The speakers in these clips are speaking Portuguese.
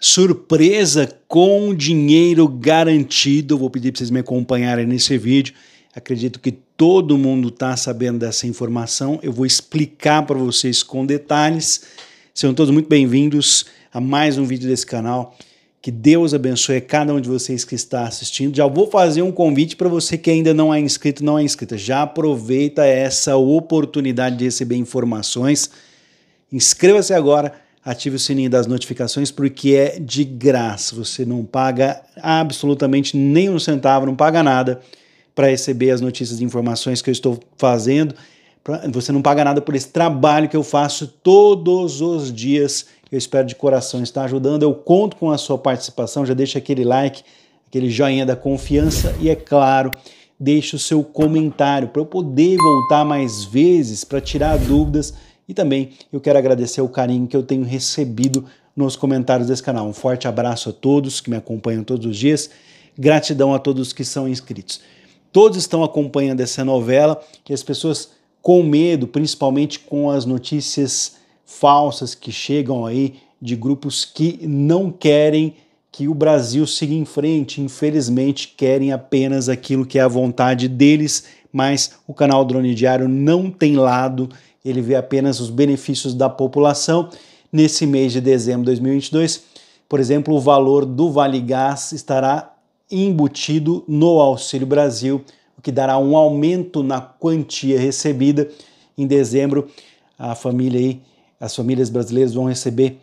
surpresa com dinheiro garantido. Vou pedir para vocês me acompanharem nesse vídeo. Acredito que todo mundo está sabendo dessa informação. Eu vou explicar para vocês com detalhes. Sejam todos muito bem-vindos a mais um vídeo desse canal. Que Deus abençoe cada um de vocês que está assistindo. Já vou fazer um convite para você que ainda não é inscrito, não é inscrita. Já aproveita essa oportunidade de receber informações. Inscreva-se agora ative o sininho das notificações porque é de graça. Você não paga absolutamente nem um centavo, não paga nada para receber as notícias e informações que eu estou fazendo. Você não paga nada por esse trabalho que eu faço todos os dias. Eu espero de coração estar ajudando. Eu conto com a sua participação. Já deixa aquele like, aquele joinha da confiança e, é claro, deixa o seu comentário para eu poder voltar mais vezes para tirar dúvidas e também eu quero agradecer o carinho que eu tenho recebido nos comentários desse canal. Um forte abraço a todos que me acompanham todos os dias. Gratidão a todos que são inscritos. Todos estão acompanhando essa novela e as pessoas com medo, principalmente com as notícias falsas que chegam aí de grupos que não querem que o Brasil siga em frente, infelizmente querem apenas aquilo que é a vontade deles, mas o canal Drone Diário não tem lado ele vê apenas os benefícios da população. Nesse mês de dezembro de 2022, por exemplo, o valor do Vale Gás estará embutido no Auxílio Brasil, o que dará um aumento na quantia recebida. Em dezembro, a família aí, as famílias brasileiras vão receber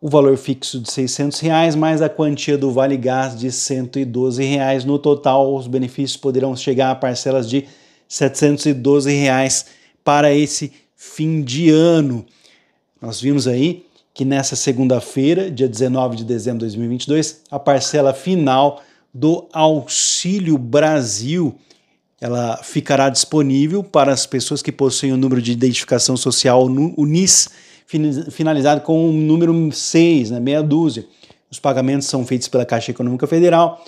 o valor fixo de R$ reais mais a quantia do Vale Gás de R$ reais. No total, os benefícios poderão chegar a parcelas de R$ reais para esse fim de ano. Nós vimos aí que nessa segunda-feira, dia 19 de dezembro de 2022, a parcela final do Auxílio Brasil ela ficará disponível para as pessoas que possuem o número de identificação social UNIS finalizado com o número 6, né, meia dúzia. Os pagamentos são feitos pela Caixa Econômica Federal.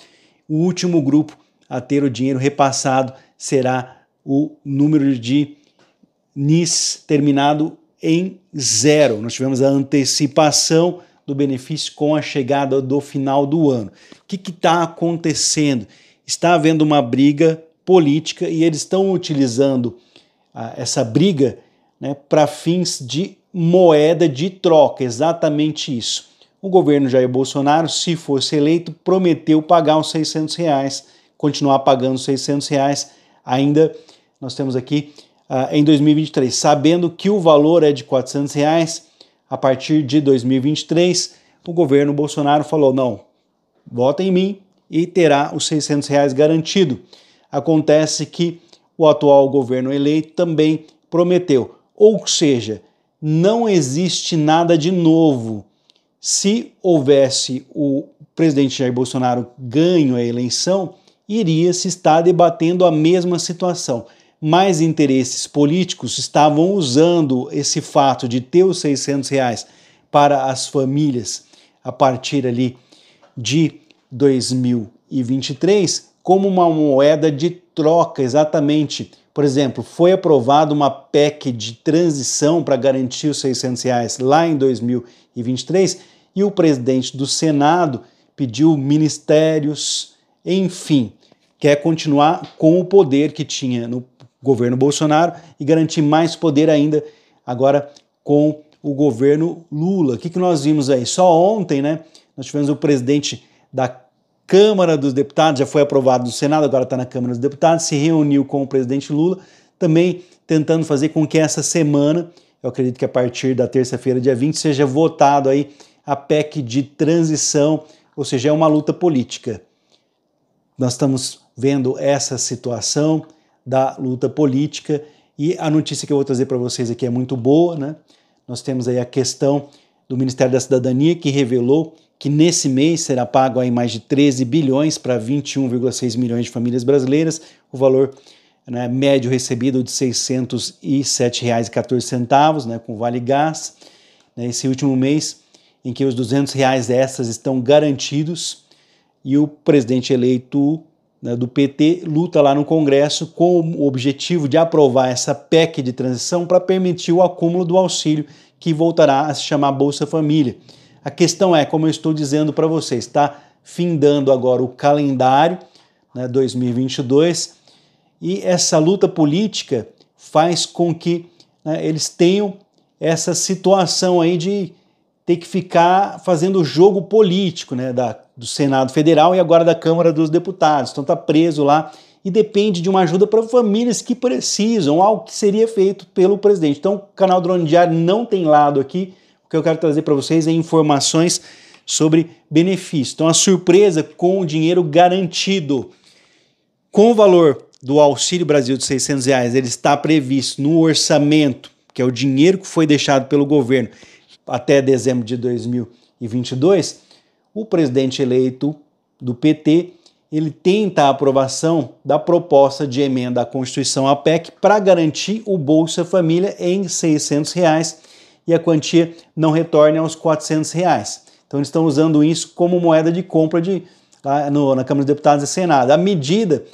O último grupo a ter o dinheiro repassado será o número de NIS terminado em zero. Nós tivemos a antecipação do benefício com a chegada do final do ano. O que está acontecendo? Está havendo uma briga política e eles estão utilizando ah, essa briga né, para fins de moeda de troca, exatamente isso. O governo Jair Bolsonaro, se fosse eleito, prometeu pagar os 600 reais, continuar pagando os 600 reais. Ainda nós temos aqui ah, em 2023, sabendo que o valor é de 400 reais a partir de 2023, o governo Bolsonaro falou não, vota em mim e terá os 600 reais garantido. Acontece que o atual governo eleito também prometeu, ou seja, não existe nada de novo. Se houvesse o presidente Jair Bolsonaro ganho a eleição, iria se estar debatendo a mesma situação mais interesses políticos estavam usando esse fato de ter os 600 reais para as famílias a partir ali de 2023 como uma moeda de troca, exatamente. Por exemplo, foi aprovada uma PEC de transição para garantir os 600 reais lá em 2023 e o presidente do Senado pediu ministérios, enfim, quer continuar com o poder que tinha no governo Bolsonaro e garantir mais poder ainda agora com o governo Lula. O que, que nós vimos aí? Só ontem, né? Nós tivemos o presidente da Câmara dos Deputados, já foi aprovado no Senado, agora está na Câmara dos Deputados, se reuniu com o presidente Lula, também tentando fazer com que essa semana, eu acredito que a partir da terça-feira, dia 20, seja votado aí a PEC de transição, ou seja, é uma luta política. Nós estamos vendo essa situação, da luta política. E a notícia que eu vou trazer para vocês aqui é muito boa, né? Nós temos aí a questão do Ministério da Cidadania que revelou que nesse mês será pago aí mais de 13 bilhões para 21,6 milhões de famílias brasileiras, o valor né, médio recebido de R$ 607,14, né, com Vale Gás. Nesse último mês, em que os R$ 200 reais dessas estão garantidos, e o presidente eleito né, do PT luta lá no Congresso com o objetivo de aprovar essa PEC de transição para permitir o acúmulo do auxílio que voltará a se chamar Bolsa Família. A questão é, como eu estou dizendo para vocês, está findando agora o calendário né, 2022 e essa luta política faz com que né, eles tenham essa situação aí de ter que ficar fazendo jogo político, né, da do Senado Federal e agora da Câmara dos Deputados. Então está preso lá e depende de uma ajuda para famílias que precisam, algo que seria feito pelo presidente. Então, o canal Drone Diário não tem lado aqui. O que eu quero trazer para vocês é informações sobre benefícios. Então, a surpresa com o dinheiro garantido. Com o valor do Auxílio Brasil de 600 reais, ele está previsto no orçamento, que é o dinheiro que foi deixado pelo governo até dezembro de 2022, o presidente eleito do PT ele tenta a aprovação da proposta de emenda à Constituição APEC PEC para garantir o Bolsa Família em R$ 600 reais, e a quantia não retorne aos R$ 400. Reais. Então eles estão usando isso como moeda de compra de, lá no, na Câmara dos Deputados e Senado. A medida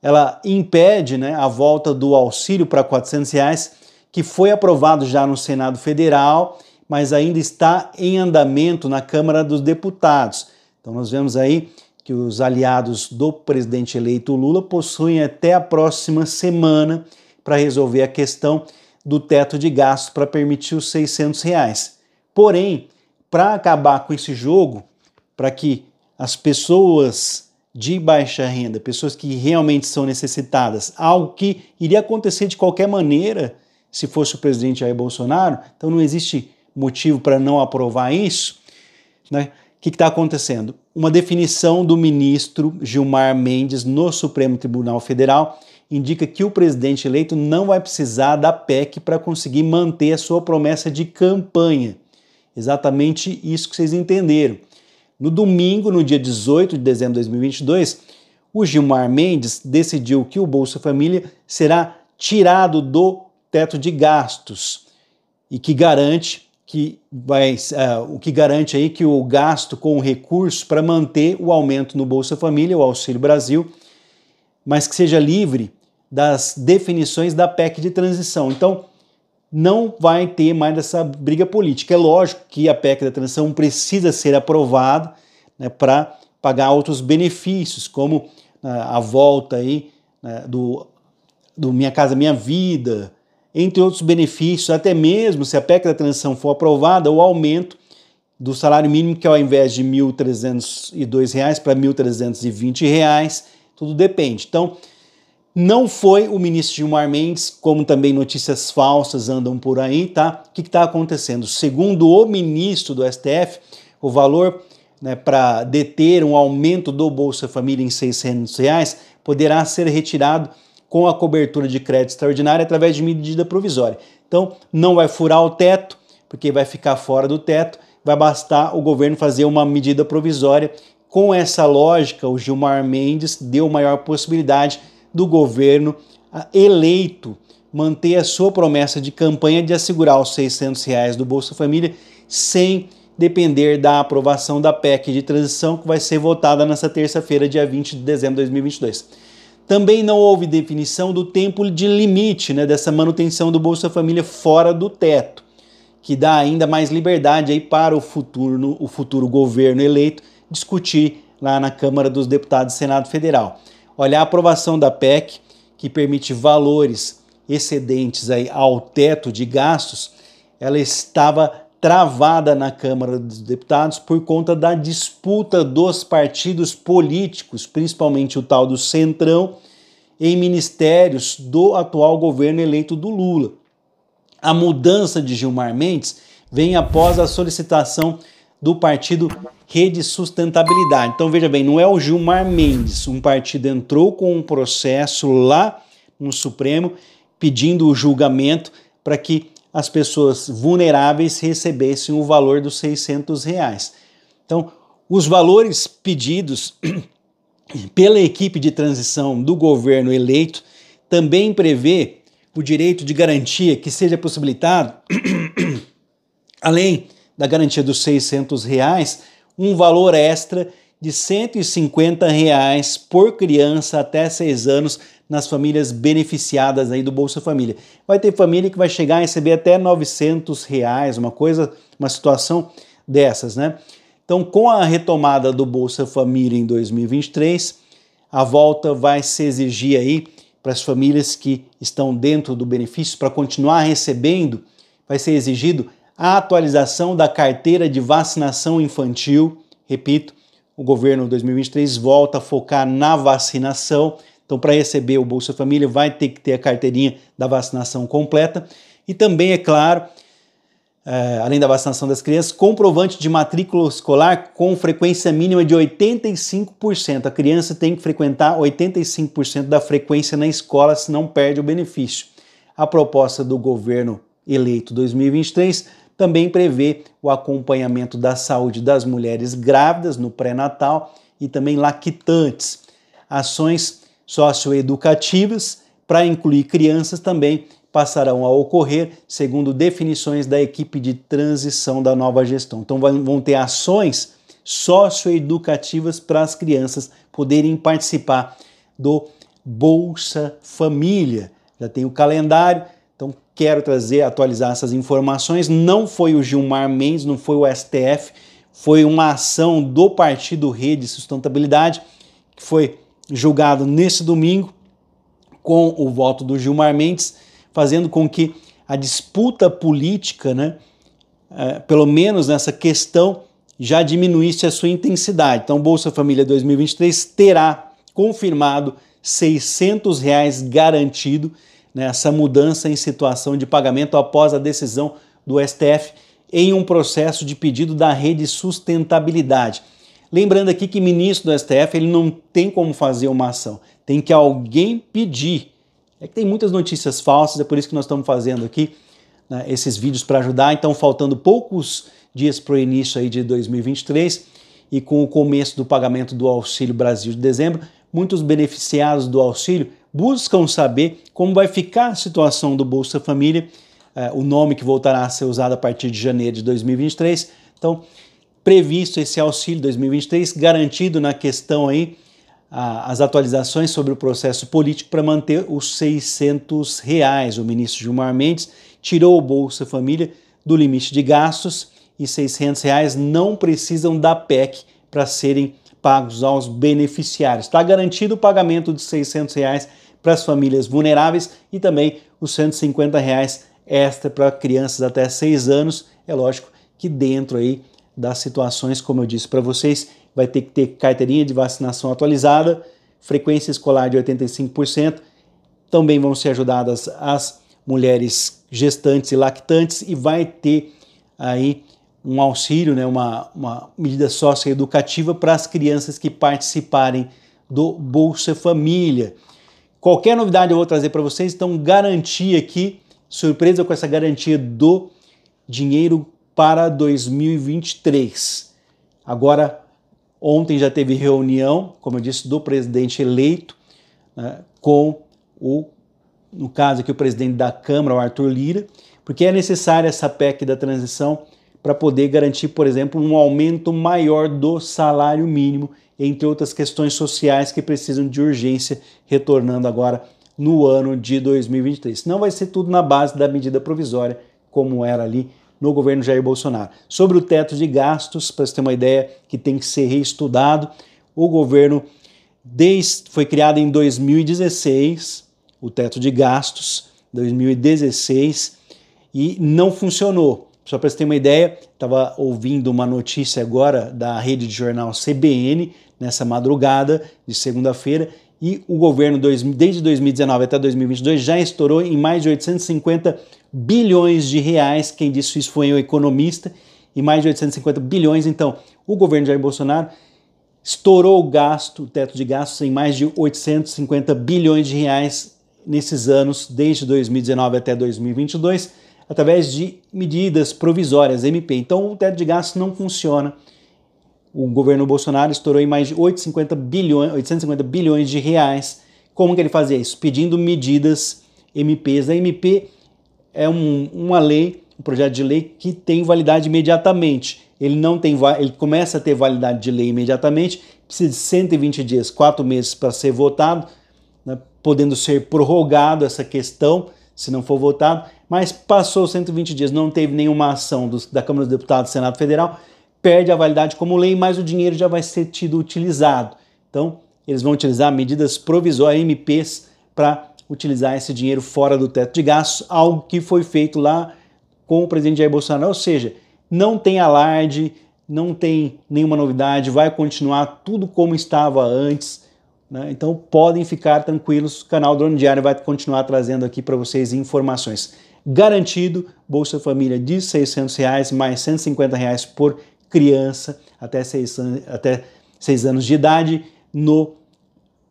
ela impede né, a volta do auxílio para R$ reais, que foi aprovado já no Senado Federal mas ainda está em andamento na Câmara dos Deputados. Então nós vemos aí que os aliados do presidente eleito Lula possuem até a próxima semana para resolver a questão do teto de gastos para permitir os 600 reais. Porém, para acabar com esse jogo, para que as pessoas de baixa renda, pessoas que realmente são necessitadas, algo que iria acontecer de qualquer maneira se fosse o presidente Jair Bolsonaro, então não existe motivo para não aprovar isso, né? o que está acontecendo? Uma definição do ministro Gilmar Mendes no Supremo Tribunal Federal indica que o presidente eleito não vai precisar da PEC para conseguir manter a sua promessa de campanha. Exatamente isso que vocês entenderam. No domingo, no dia 18 de dezembro de 2022, o Gilmar Mendes decidiu que o Bolsa Família será tirado do teto de gastos e que garante que vai, uh, o que garante aí que o gasto com recursos para manter o aumento no Bolsa Família, o Auxílio Brasil, mas que seja livre das definições da PEC de transição. Então, não vai ter mais essa briga política. É lógico que a PEC da transição precisa ser aprovada né, para pagar outros benefícios, como uh, a volta aí uh, do, do Minha Casa Minha Vida, entre outros benefícios, até mesmo se a PEC da transição for aprovada, o aumento do salário mínimo, que ao invés de R$ 1.302 para R$ 1.320, tudo depende. Então, não foi o ministro Gilmar Mendes, como também notícias falsas andam por aí, tá? O que está acontecendo? Segundo o ministro do STF, o valor né, para deter um aumento do Bolsa Família em R$ 600 reais, poderá ser retirado com a cobertura de crédito extraordinário através de medida provisória. Então, não vai furar o teto, porque vai ficar fora do teto, vai bastar o governo fazer uma medida provisória. Com essa lógica, o Gilmar Mendes deu maior possibilidade do governo ah, eleito manter a sua promessa de campanha de assegurar os 600 reais do Bolsa Família sem depender da aprovação da PEC de transição que vai ser votada nessa terça-feira, dia 20 de dezembro de 2022. Também não houve definição do tempo de limite né, dessa manutenção do Bolsa Família fora do teto, que dá ainda mais liberdade aí para o futuro, o futuro governo eleito discutir lá na Câmara dos Deputados e Senado Federal. Olha, a aprovação da PEC, que permite valores excedentes aí ao teto de gastos, ela estava travada na Câmara dos Deputados por conta da disputa dos partidos políticos, principalmente o tal do Centrão, em ministérios do atual governo eleito do Lula. A mudança de Gilmar Mendes vem após a solicitação do partido Rede Sustentabilidade. Então veja bem, não é o Gilmar Mendes, um partido entrou com um processo lá no Supremo pedindo o julgamento para que as pessoas vulneráveis recebessem o valor dos 600 reais. Então, os valores pedidos pela equipe de transição do governo eleito também prevê o direito de garantia que seja possibilitado, além da garantia dos 600 reais, um valor extra de 150 reais por criança até 6 anos nas famílias beneficiadas aí do Bolsa Família. Vai ter família que vai chegar a receber até 900 reais, uma coisa, uma situação dessas, né? Então, com a retomada do Bolsa Família em 2023, a volta vai se exigir aí para as famílias que estão dentro do benefício para continuar recebendo, vai ser exigido a atualização da carteira de vacinação infantil. Repito, o governo 2023 volta a focar na vacinação então, para receber o Bolsa Família, vai ter que ter a carteirinha da vacinação completa. E também, é claro, é, além da vacinação das crianças, comprovante de matrícula escolar com frequência mínima de 85%. A criança tem que frequentar 85% da frequência na escola, senão perde o benefício. A proposta do governo eleito 2023 também prevê o acompanhamento da saúde das mulheres grávidas no pré-natal e também lactantes. Ações socioeducativas para incluir crianças também passarão a ocorrer segundo definições da equipe de transição da nova gestão. Então vão ter ações socioeducativas para as crianças poderem participar do Bolsa Família. Já tem o calendário, então quero trazer, atualizar essas informações. Não foi o Gilmar Mendes, não foi o STF, foi uma ação do Partido Rede Sustentabilidade que foi julgado nesse domingo com o voto do Gilmar Mendes, fazendo com que a disputa política, né, é, pelo menos nessa questão, já diminuísse a sua intensidade. Então, Bolsa Família 2023 terá confirmado 600 reais garantido nessa né, mudança em situação de pagamento após a decisão do STF em um processo de pedido da rede sustentabilidade. Lembrando aqui que ministro do STF ele não tem como fazer uma ação, tem que alguém pedir. É que tem muitas notícias falsas, é por isso que nós estamos fazendo aqui né, esses vídeos para ajudar. Então, faltando poucos dias para o início aí de 2023 e com o começo do pagamento do Auxílio Brasil de dezembro, muitos beneficiados do auxílio buscam saber como vai ficar a situação do Bolsa Família, eh, o nome que voltará a ser usado a partir de janeiro de 2023. Então, previsto esse auxílio 2023, garantido na questão aí a, as atualizações sobre o processo político para manter os 600 reais. O ministro Gilmar Mendes tirou o Bolsa Família do limite de gastos e 600 reais não precisam da PEC para serem pagos aos beneficiários. Está garantido o pagamento de 600 reais para as famílias vulneráveis e também os 150 reais extra para crianças até 6 anos. É lógico que dentro aí das situações, como eu disse para vocês, vai ter que ter carteirinha de vacinação atualizada, frequência escolar de 85%. Também vão ser ajudadas as mulheres gestantes e lactantes e vai ter aí um auxílio, né, uma, uma medida socioeducativa para as crianças que participarem do Bolsa Família. Qualquer novidade eu vou trazer para vocês, então garantia aqui, surpresa com essa garantia do dinheiro para 2023. Agora, ontem já teve reunião, como eu disse, do presidente eleito né, com o, no caso aqui, o presidente da Câmara, o Arthur Lira, porque é necessária essa PEC da transição para poder garantir, por exemplo, um aumento maior do salário mínimo, entre outras questões sociais que precisam de urgência, retornando agora no ano de 2023. Não vai ser tudo na base da medida provisória, como era ali no governo Jair Bolsonaro. Sobre o teto de gastos, para você ter uma ideia que tem que ser reestudado, o governo desde, foi criado em 2016, o teto de gastos, 2016, e não funcionou. Só para você ter uma ideia, estava ouvindo uma notícia agora da rede de jornal CBN, nessa madrugada de segunda-feira, e o governo, desde 2019 até 2022, já estourou em mais de 850 bilhões de reais. Quem disse isso foi o economista, e mais de 850 bilhões. Então, o governo Jair Bolsonaro estourou o gasto, o teto de gastos, em mais de 850 bilhões de reais nesses anos, desde 2019 até 2022, através de medidas provisórias, MP. Então, o teto de gastos não funciona o governo Bolsonaro estourou em mais de 850 bilhões, 850 bilhões de reais. Como que ele fazia isso? Pedindo medidas MPs. A MP é um, uma lei, um projeto de lei que tem validade imediatamente. Ele não tem, ele começa a ter validade de lei imediatamente, precisa de 120 dias, 4 meses para ser votado, né, podendo ser prorrogado essa questão se não for votado, mas passou 120 dias, não teve nenhuma ação dos, da Câmara dos Deputados e Senado Federal, perde a validade como lei, mas o dinheiro já vai ser tido utilizado. Então, eles vão utilizar medidas provisórias, MPs, para utilizar esse dinheiro fora do teto de gastos, algo que foi feito lá com o presidente Jair Bolsonaro. Ou seja, não tem alarde, não tem nenhuma novidade, vai continuar tudo como estava antes. Né? Então, podem ficar tranquilos, o canal Drone Diário vai continuar trazendo aqui para vocês informações. Garantido, Bolsa Família de R$ 600, reais, mais R$ 150 reais por criança até seis, até seis anos de idade no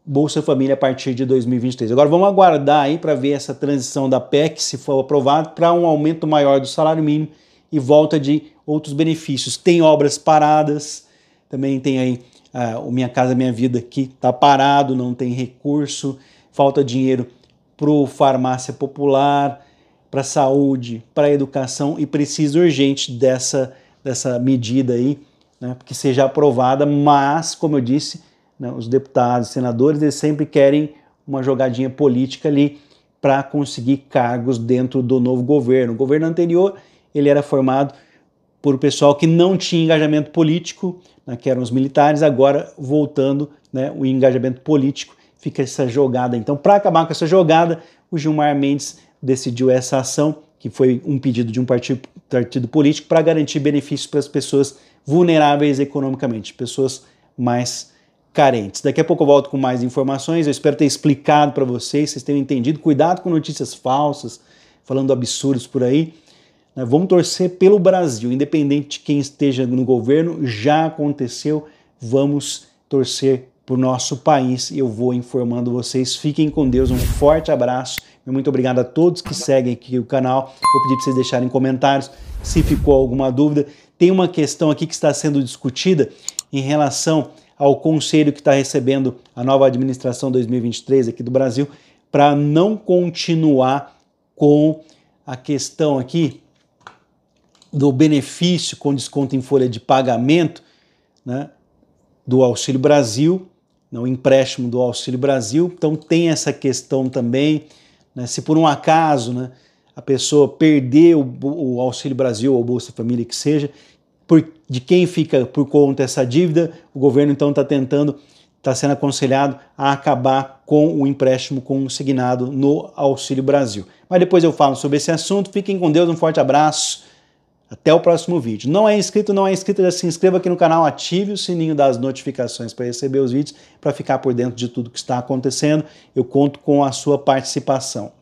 Bolsa Família a partir de 2023. Agora vamos aguardar aí para ver essa transição da PEC, se for aprovada para um aumento maior do salário mínimo e volta de outros benefícios. Tem obras paradas, também tem aí ah, o Minha Casa Minha Vida que está parado, não tem recurso, falta dinheiro para farmácia popular, para saúde, para educação e precisa urgente dessa dessa medida aí, né, que seja aprovada, mas, como eu disse, né, os deputados, senadores, eles sempre querem uma jogadinha política ali para conseguir cargos dentro do novo governo. O governo anterior, ele era formado por pessoal que não tinha engajamento político, né, que eram os militares, agora voltando né, o engajamento político, fica essa jogada. Então, para acabar com essa jogada, o Gilmar Mendes decidiu essa ação que foi um pedido de um partido, partido político para garantir benefícios para as pessoas vulneráveis economicamente, pessoas mais carentes. Daqui a pouco eu volto com mais informações. Eu espero ter explicado para vocês, vocês tenham entendido. Cuidado com notícias falsas, falando absurdos por aí. Né? Vamos torcer pelo Brasil, independente de quem esteja no governo, já aconteceu. Vamos torcer para o nosso país e eu vou informando vocês. Fiquem com Deus, um forte abraço muito obrigado a todos que seguem aqui o canal. Vou pedir para vocês deixarem comentários se ficou alguma dúvida. Tem uma questão aqui que está sendo discutida em relação ao conselho que está recebendo a nova administração 2023 aqui do Brasil para não continuar com a questão aqui do benefício com desconto em folha de pagamento né, do Auxílio Brasil, né, o empréstimo do Auxílio Brasil. Então tem essa questão também. Né? Se por um acaso né, a pessoa perder o, o Auxílio Brasil ou Bolsa Família, que seja, por, de quem fica por conta essa dívida, o governo então está tentando, está sendo aconselhado a acabar com o empréstimo consignado no Auxílio Brasil. Mas depois eu falo sobre esse assunto. Fiquem com Deus, um forte abraço. Até o próximo vídeo. Não é inscrito, não é inscrito, já se inscreva aqui no canal, ative o sininho das notificações para receber os vídeos, para ficar por dentro de tudo que está acontecendo. Eu conto com a sua participação.